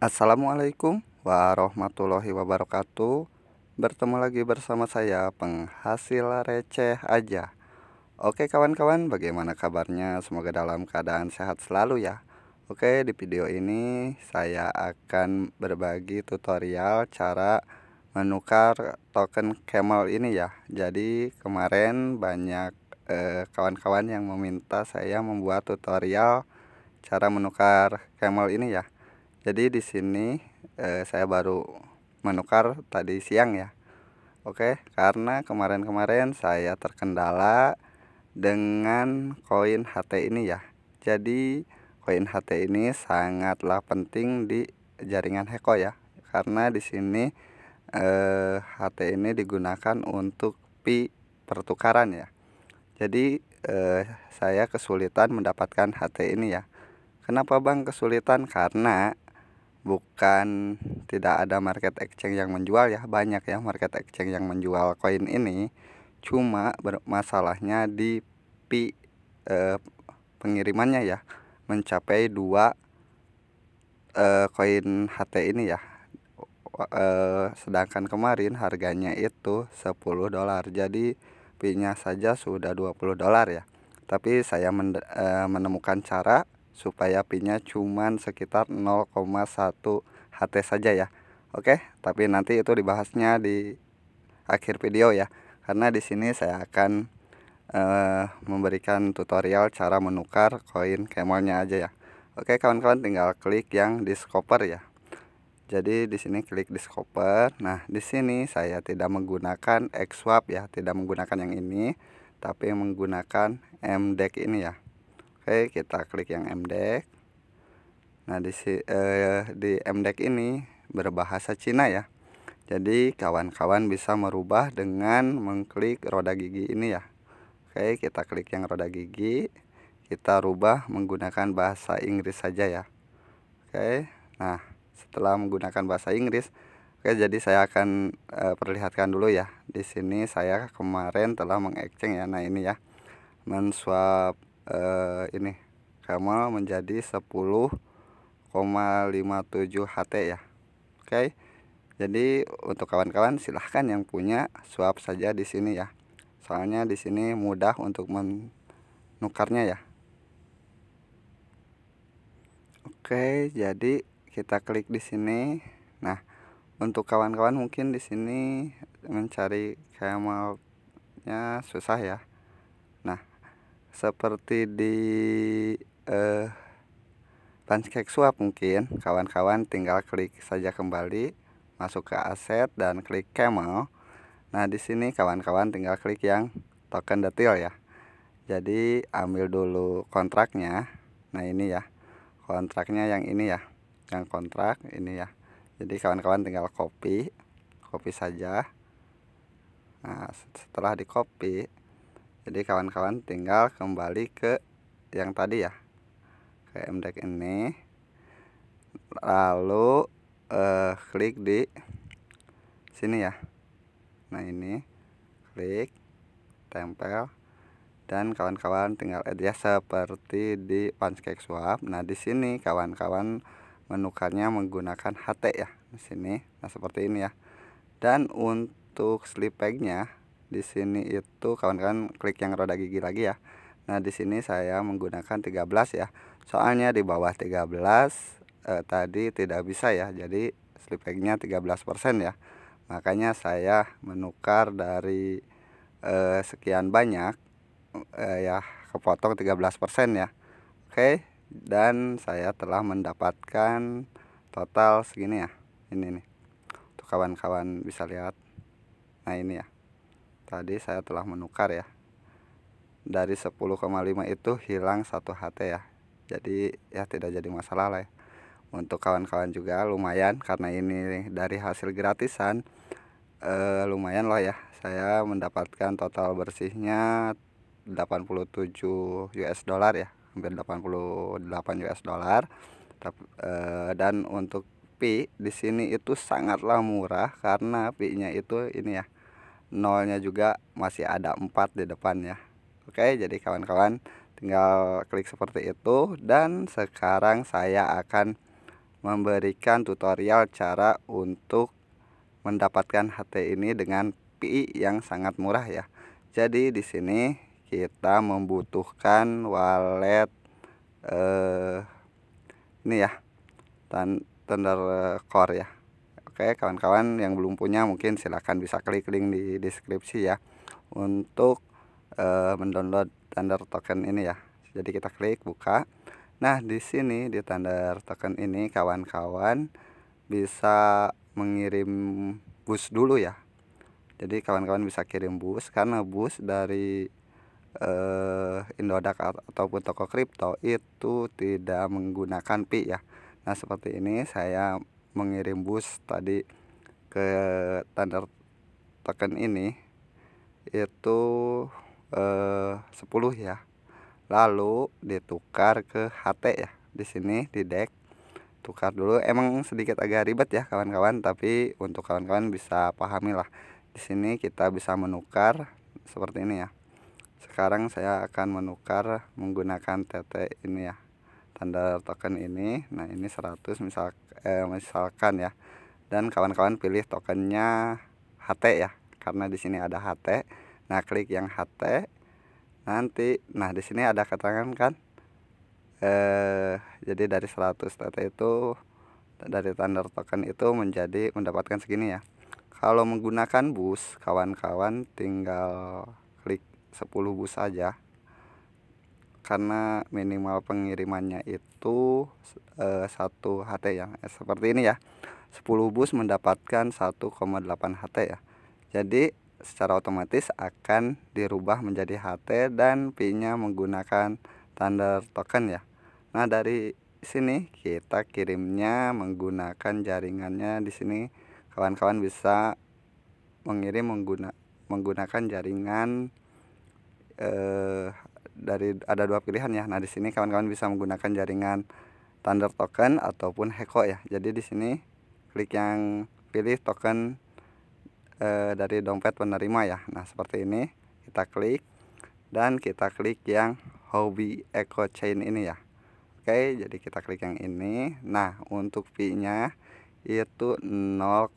Assalamualaikum warahmatullahi wabarakatuh Bertemu lagi bersama saya penghasil receh aja Oke kawan-kawan bagaimana kabarnya semoga dalam keadaan sehat selalu ya Oke di video ini saya akan berbagi tutorial cara menukar token camel ini ya Jadi kemarin banyak eh, kawan-kawan eh, yang meminta saya membuat tutorial cara menukar camel ini ya jadi di sini eh, saya baru menukar tadi siang ya oke karena kemarin-kemarin saya terkendala dengan koin HT ini ya jadi koin HT ini sangatlah penting di jaringan Heko ya karena di sini eh, HT ini digunakan untuk pi pertukaran ya jadi eh, saya kesulitan mendapatkan HT ini ya kenapa bang kesulitan karena bukan tidak ada market exchange yang menjual ya banyak ya market exchange yang menjual koin ini cuma masalahnya di pi e, pengirimannya ya mencapai dua eh, koin HT ini ya e, sedangkan kemarin harganya itu 10 dolar jadi pi nya saja sudah 20 dolar ya tapi saya men, e, menemukan cara supaya pinnya cuman sekitar 0,1 HT saja ya oke tapi nanti itu dibahasnya di akhir video ya karena di sini saya akan uh, memberikan tutorial cara menukar koin Camelnya aja ya oke kawan-kawan tinggal klik yang discover ya jadi di sini klik discover nah di sini saya tidak menggunakan xswap ya tidak menggunakan yang ini tapi menggunakan MDEX ini ya Oke, kita klik yang MDEC. Nah, di eh, di MDEC ini berbahasa Cina ya. Jadi, kawan-kawan bisa merubah dengan mengklik roda gigi ini ya. Oke, kita klik yang roda gigi. Kita rubah menggunakan bahasa Inggris saja ya. Oke. Nah, setelah menggunakan bahasa Inggris, Oke, jadi saya akan e, perlihatkan dulu ya. Di sini saya kemarin telah mengeceng ya. Nah, ini ya. Menswap uh, ini Kamal menjadi 10,57 HT ya oke okay? jadi untuk kawan-kawan silahkan yang punya swap saja di sini ya soalnya di sini mudah untuk menukarnya ya oke okay, jadi kita klik di sini nah untuk kawan-kawan mungkin di sini mencari kamalnya susah ya. Nah, seperti di eh, Pancake Swap mungkin kawan-kawan tinggal klik saja kembali masuk ke aset dan klik camel nah di sini kawan-kawan tinggal klik yang token detail ya jadi ambil dulu kontraknya nah ini ya kontraknya yang ini ya yang kontrak ini ya jadi kawan-kawan tinggal copy copy saja nah setelah di copy jadi kawan-kawan tinggal kembali ke yang tadi ya ke MDEC ini lalu eh, klik di sini ya nah ini klik tempel dan kawan-kawan tinggal add ya seperti di pancake swap nah di sini kawan-kawan menukarnya menggunakan HT ya di sini nah seperti ini ya dan untuk sleep bagnya di sini itu kawan-kawan klik yang roda gigi lagi ya Nah di sini saya menggunakan 13 ya soalnya di bawah 13 eh, tadi tidak bisa ya jadi slip tiga nya 13% ya makanya saya menukar dari eh, sekian banyak eh, ya kepotong 13% ya Oke dan saya telah mendapatkan total segini ya ini nih Untuk kawan-kawan bisa lihat nah ini ya tadi saya telah menukar ya dari 10,5 itu hilang satu HT ya jadi ya tidak jadi masalah lah ya. untuk kawan-kawan juga lumayan karena ini dari hasil gratisan eh, lumayan lah ya saya mendapatkan total bersihnya 87 US dollar ya hampir 88 US dollar eh, dan untuk pi di sini itu sangatlah murah karena pi-nya itu ini ya nolnya juga masih ada 4 di depan ya, oke jadi kawan-kawan tinggal klik seperti itu dan sekarang saya akan memberikan tutorial cara untuk mendapatkan HT ini dengan PI yang sangat murah ya jadi di sini kita membutuhkan wallet eh, ini ya tender eh, core ya Oke, kawan-kawan yang belum punya mungkin silahkan bisa klik link di deskripsi ya untuk e, mendownload Thunder Token ini ya. Jadi kita klik buka. Nah, di sini di Thunder Token ini kawan-kawan bisa mengirim bus dulu ya. Jadi kawan-kawan bisa kirim bus karena bus dari indodak eh, Indodax ataupun toko kripto itu tidak menggunakan pi ya. Nah, seperti ini saya mengirim bus tadi ke Tandar Teken ini itu eh, 10 ya lalu ditukar ke HT ya di sini di deck tukar dulu emang sedikit agak ribet ya kawan-kawan tapi untuk kawan-kawan bisa pahami lah di sini kita bisa menukar seperti ini ya sekarang saya akan menukar menggunakan TT ini ya tanda token ini nah ini 100 misal eh, misalkan ya dan kawan-kawan pilih tokennya HT ya karena di sini ada HT nah klik yang HT nanti nah di sini ada keterangan kan eh jadi dari 100 TT itu dari tanda token itu menjadi mendapatkan segini ya kalau menggunakan bus kawan-kawan tinggal klik 10 bus saja karena minimal pengirimannya itu eh, satu HT ya seperti ini ya 10 bus mendapatkan 1,8 HT ya jadi secara otomatis akan dirubah menjadi HT dan pinnya menggunakan tanda token ya nah dari sini kita kirimnya menggunakan jaringannya di sini kawan-kawan bisa mengirim mengguna, menggunakan jaringan eh, dari ada dua pilihan ya. Nah, di sini kawan-kawan bisa menggunakan jaringan Thunder token ataupun Heko ya. Jadi di sini klik yang pilih token e, dari dompet penerima ya. Nah, seperti ini kita klik dan kita klik yang Hobby Eco Chain ini ya. Oke, jadi kita klik yang ini. Nah, untuk fee-nya itu 0,1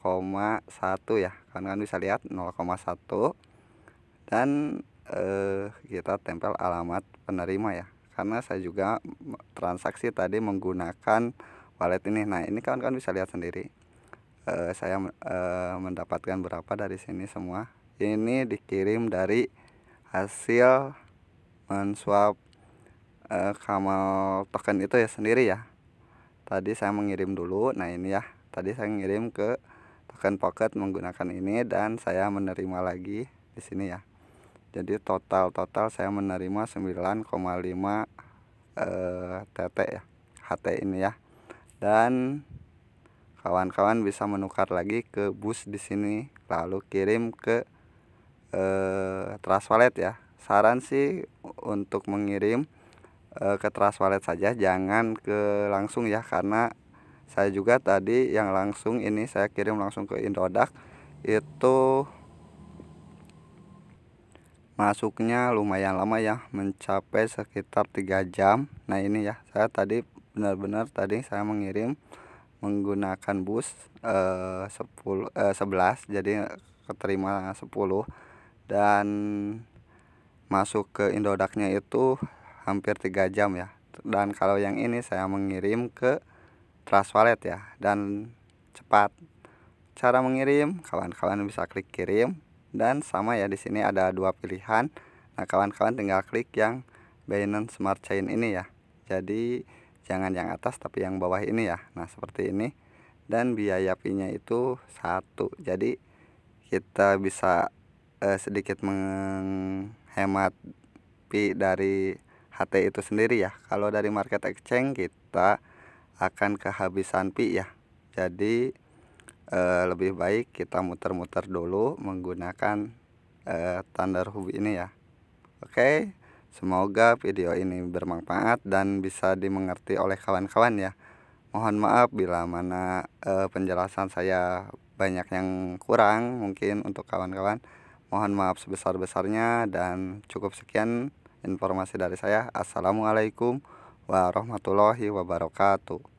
ya. Kawan-kawan bisa lihat 0,1 dan eh, kita tempel alamat penerima ya karena saya juga transaksi tadi menggunakan wallet ini nah ini kawan-kawan bisa lihat sendiri eh, saya eh, mendapatkan berapa dari sini semua ini dikirim dari hasil menswap eh, Kamal token itu ya sendiri ya tadi saya mengirim dulu nah ini ya tadi saya mengirim ke token pocket menggunakan ini dan saya menerima lagi di sini ya jadi total-total saya menerima 9,5 eh, TT ya HT ini ya dan kawan-kawan bisa menukar lagi ke bus di sini lalu kirim ke eh, Trust Wallet ya saran sih untuk mengirim eh, ke Trust Wallet saja jangan ke langsung ya karena saya juga tadi yang langsung ini saya kirim langsung ke Indodax itu masuknya lumayan lama ya mencapai sekitar tiga jam nah ini ya saya tadi benar-benar tadi saya mengirim menggunakan bus eh, 10 eh, 11 jadi keterima 10 dan masuk ke Indodaknya itu hampir tiga jam ya dan kalau yang ini saya mengirim ke Trust Wallet ya dan cepat cara mengirim kawan-kawan bisa klik kirim dan sama ya di sini ada dua pilihan nah kawan-kawan tinggal klik yang Binance Smart Chain ini ya jadi jangan yang atas tapi yang bawah ini ya nah seperti ini dan biaya pinya itu satu jadi kita bisa eh, sedikit menghemat pi dari HT itu sendiri ya kalau dari market exchange kita akan kehabisan pi ya jadi e, lebih baik kita muter-muter dulu menggunakan e, eh, tanda hub ini ya oke semoga video ini bermanfaat dan bisa dimengerti oleh kawan-kawan ya mohon maaf bila mana e, penjelasan saya banyak yang kurang mungkin untuk kawan-kawan mohon maaf sebesar-besarnya dan cukup sekian informasi dari saya assalamualaikum warahmatullahi wabarakatuh